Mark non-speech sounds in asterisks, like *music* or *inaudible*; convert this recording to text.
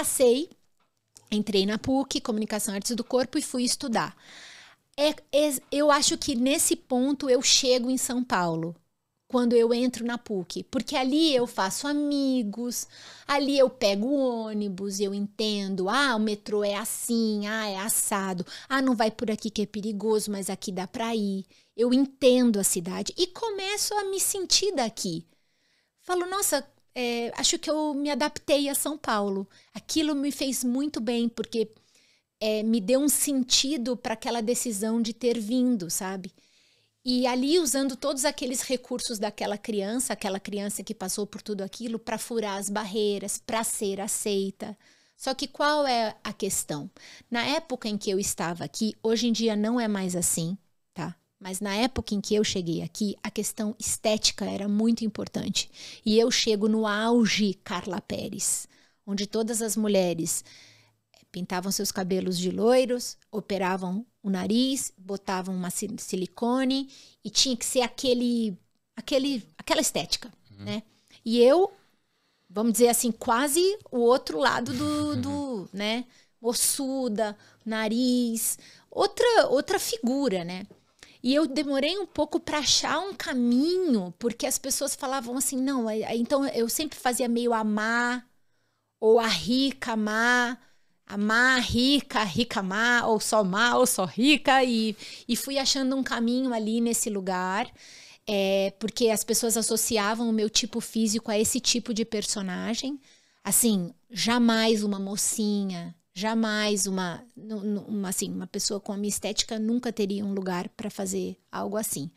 Passei, entrei na PUC, Comunicação Artes do Corpo, e fui estudar. É, é, eu acho que nesse ponto eu chego em São Paulo quando eu entro na PUC, porque ali eu faço amigos, ali eu pego o ônibus, eu entendo, ah, o metrô é assim, ah, é assado, ah, não vai por aqui que é perigoso, mas aqui dá para ir. Eu entendo a cidade e começo a me sentir daqui. Falo, nossa, é, acho que eu me adaptei a São Paulo. Aquilo me fez muito bem, porque é, me deu um sentido para aquela decisão de ter vindo, sabe? E ali, usando todos aqueles recursos daquela criança, aquela criança que passou por tudo aquilo, para furar as barreiras, para ser aceita. Só que qual é a questão? Na época em que eu estava aqui, hoje em dia não é mais assim. Mas na época em que eu cheguei aqui, a questão estética era muito importante. E eu chego no auge Carla Pérez, onde todas as mulheres eh, pintavam seus cabelos de loiros, operavam o nariz, botavam uma silicone e tinha que ser aquele, aquele aquela estética, uhum. né? E eu, vamos dizer assim, quase o outro lado do, *laughs* do né, ossuda, nariz, outra outra figura, né? E eu demorei um pouco para achar um caminho, porque as pessoas falavam assim, não, é, é, então eu sempre fazia meio amar, ou a rica amar, amar rica, rica amar, ou só amar, ou só rica, e, e fui achando um caminho ali nesse lugar, é, porque as pessoas associavam o meu tipo físico a esse tipo de personagem, assim, jamais uma mocinha, Jamais uma, uma, assim, uma pessoa com a minha estética nunca teria um lugar para fazer algo assim.